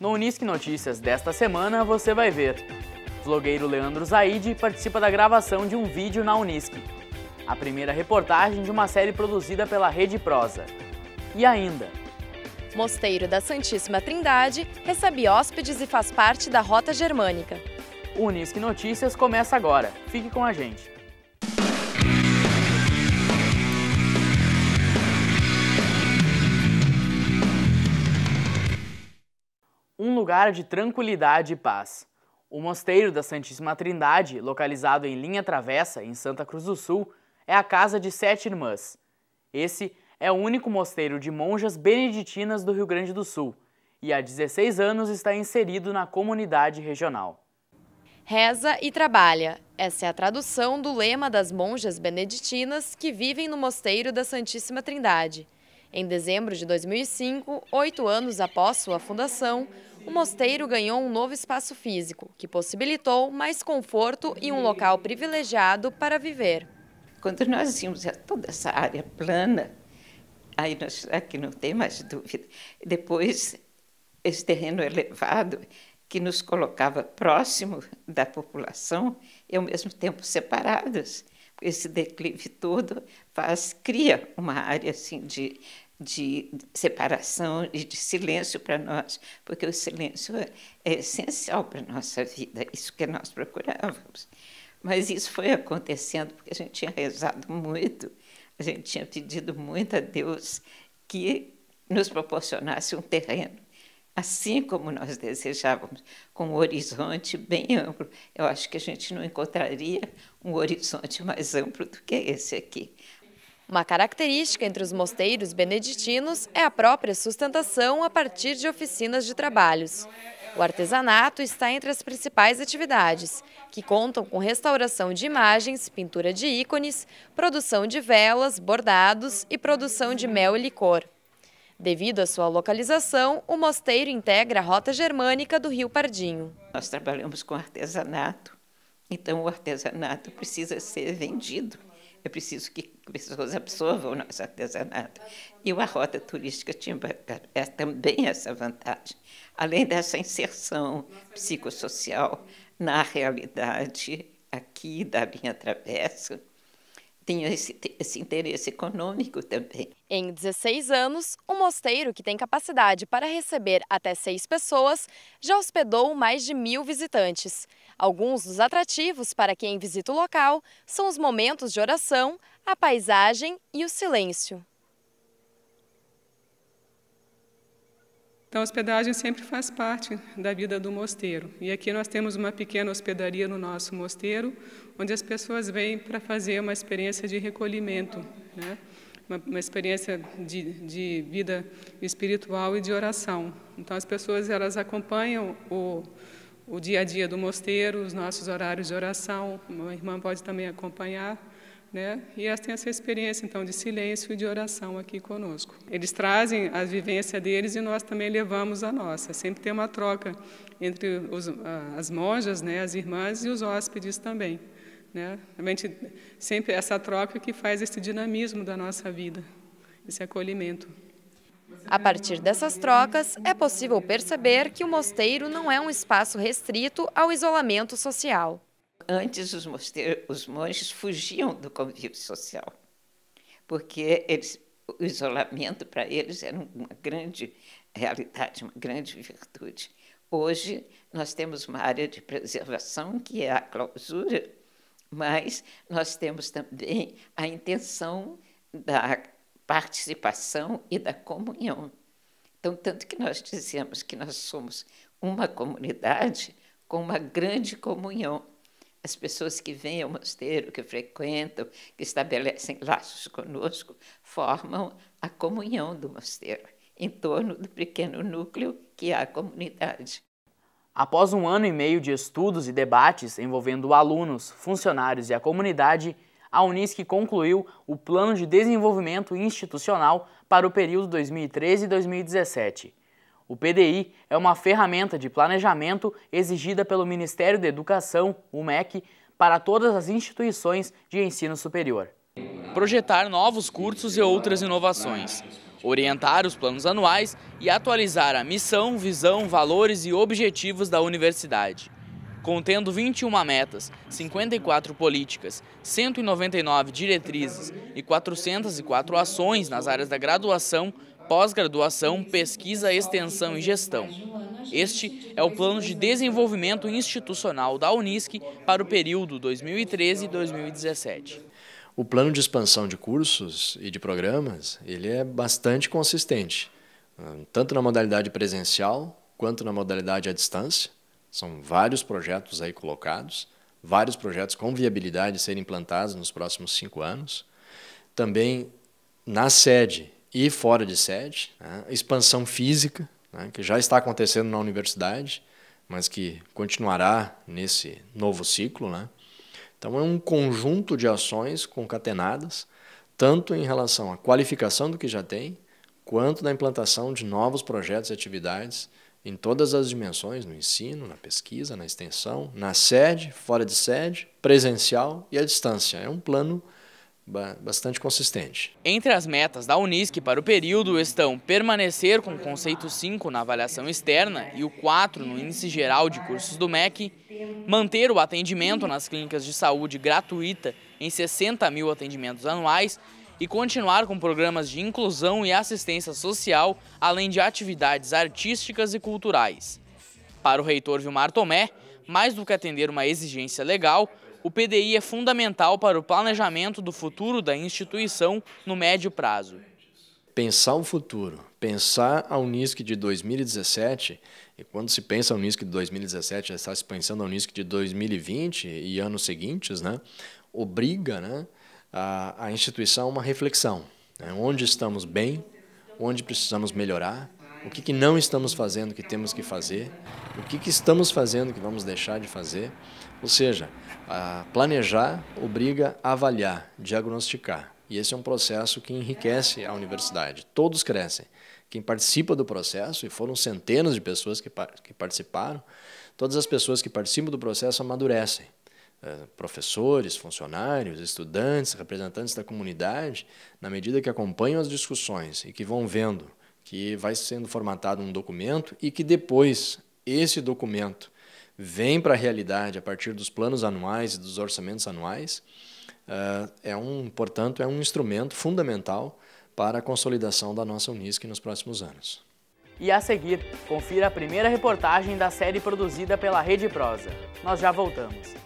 No Unisque Notícias desta semana você vai ver. Vlogueiro Leandro Zaide participa da gravação de um vídeo na Unisque. A primeira reportagem de uma série produzida pela Rede Prosa. E ainda, Mosteiro da Santíssima Trindade recebe hóspedes e faz parte da Rota Germânica. O Unisque Notícias começa agora. Fique com a gente. um lugar de tranquilidade e paz. O Mosteiro da Santíssima Trindade, localizado em Linha Travessa, em Santa Cruz do Sul, é a casa de sete irmãs. Esse é o único mosteiro de monjas beneditinas do Rio Grande do Sul e há 16 anos está inserido na comunidade regional. Reza e trabalha. Essa é a tradução do lema das monjas beneditinas que vivem no Mosteiro da Santíssima Trindade. Em dezembro de 2005, oito anos após sua fundação, o mosteiro ganhou um novo espaço físico, que possibilitou mais conforto e um local privilegiado para viver. Quando nós tínhamos toda essa área plana, aí nós, aqui não tem mais dúvida, depois esse terreno elevado que nos colocava próximo da população e ao mesmo tempo separados. Esse declive todo faz cria uma área assim de de separação e de silêncio para nós, porque o silêncio é, é essencial para a nossa vida, isso que nós procurávamos. Mas isso foi acontecendo porque a gente tinha rezado muito, a gente tinha pedido muito a Deus que nos proporcionasse um terreno, assim como nós desejávamos, com um horizonte bem amplo. Eu acho que a gente não encontraria um horizonte mais amplo do que esse aqui. Uma característica entre os mosteiros beneditinos é a própria sustentação a partir de oficinas de trabalhos. O artesanato está entre as principais atividades, que contam com restauração de imagens, pintura de ícones, produção de velas, bordados e produção de mel e licor. Devido à sua localização, o mosteiro integra a rota germânica do Rio Pardinho. Nós trabalhamos com artesanato, então o artesanato precisa ser vendido é preciso que pessoas absorvam o nosso artesanato. E a rota turística tinha é também essa vantagem, além dessa inserção psicossocial na realidade aqui da linha travessa, tinha esse, esse interesse econômico também. Em 16 anos, o um mosteiro que tem capacidade para receber até seis pessoas já hospedou mais de mil visitantes. Alguns dos atrativos para quem visita o local são os momentos de oração, a paisagem e o silêncio. Então, a hospedagem sempre faz parte da vida do mosteiro. E aqui nós temos uma pequena hospedaria no nosso mosteiro, onde as pessoas vêm para fazer uma experiência de recolhimento, né? uma, uma, experiência de, de, vida espiritual e de oração. Então, as pessoas elas acompanham o, o dia a dia do mosteiro, os nossos horários de oração. Uma irmã pode também acompanhar né? E elas têm essa experiência então de silêncio e de oração aqui conosco. Eles trazem a vivência deles e nós também levamos a nossa. Sempre tem uma troca entre os, as monjas, né, as irmãs e os hóspedes também, né? Realmente sempre essa troca que faz esse dinamismo da nossa vida, esse acolhimento. A partir dessas trocas, é possível perceber que o mosteiro não é um espaço restrito ao isolamento social. Antes, os, os monges fugiam do convívio social, porque eles, o isolamento para eles era uma grande realidade, uma grande virtude. Hoje, nós temos uma área de preservação, que é a clausura, mas nós temos também a intenção da participação e da comunhão. Então, tanto que nós dizemos que nós somos uma comunidade com uma grande comunhão, as pessoas que vêm ao mosteiro, que frequentam, que estabelecem laços conosco, formam a comunhão do mosteiro, em torno do pequeno núcleo que é a comunidade. Após um ano e meio de estudos e debates envolvendo alunos, funcionários e a comunidade, a Unisc concluiu o Plano de Desenvolvimento Institucional para o período 2013 2017. O PDI é uma ferramenta de planejamento exigida pelo Ministério da Educação, o MEC, para todas as instituições de ensino superior. Projetar novos cursos e outras inovações, orientar os planos anuais e atualizar a missão, visão, valores e objetivos da universidade. Contendo 21 metas, 54 políticas, 199 diretrizes e 404 ações nas áreas da graduação, pós-graduação, pesquisa, extensão e gestão. Este é o plano de desenvolvimento institucional da Unisc para o período 2013-2017. O plano de expansão de cursos e de programas, ele é bastante consistente, hum, tanto na modalidade presencial quanto na modalidade à distância. São vários projetos aí colocados, vários projetos com viabilidade de serem implantados nos próximos cinco anos. Também na sede e fora de sede, né? expansão física, né? que já está acontecendo na universidade, mas que continuará nesse novo ciclo. Né? Então, é um conjunto de ações concatenadas, tanto em relação à qualificação do que já tem, quanto na implantação de novos projetos e atividades em todas as dimensões, no ensino, na pesquisa, na extensão, na sede, fora de sede, presencial e à distância. É um plano bastante consistente. Entre as metas da Unisc para o período estão permanecer com o conceito 5 na avaliação externa e o 4 no índice geral de cursos do MEC, manter o atendimento nas clínicas de saúde gratuita em 60 mil atendimentos anuais e continuar com programas de inclusão e assistência social, além de atividades artísticas e culturais. Para o reitor Vilmar Tomé, mais do que atender uma exigência legal, o PDI é fundamental para o planejamento do futuro da instituição no médio prazo. Pensar o futuro, pensar a Unisc de 2017, e quando se pensa a Unisc de 2017, já está se pensando a Unisc de 2020 e anos seguintes, né, obriga né, a, a instituição a uma reflexão. Né, onde estamos bem, onde precisamos melhorar, o que, que não estamos fazendo que temos que fazer, o que, que estamos fazendo que vamos deixar de fazer. Ou seja, planejar obriga a avaliar, diagnosticar. E esse é um processo que enriquece a universidade. Todos crescem. Quem participa do processo, e foram centenas de pessoas que, que participaram, todas as pessoas que participam do processo amadurecem. Eh, professores, funcionários, estudantes, representantes da comunidade, na medida que acompanham as discussões e que vão vendo que vai sendo formatado um documento e que depois esse documento vem para a realidade a partir dos planos anuais e dos orçamentos anuais, eh, é um, portanto, é um instrumento fundamental para a consolidação da nossa Unisc nos próximos anos. E a seguir, confira a primeira reportagem da série produzida pela Rede Prosa. Nós já voltamos.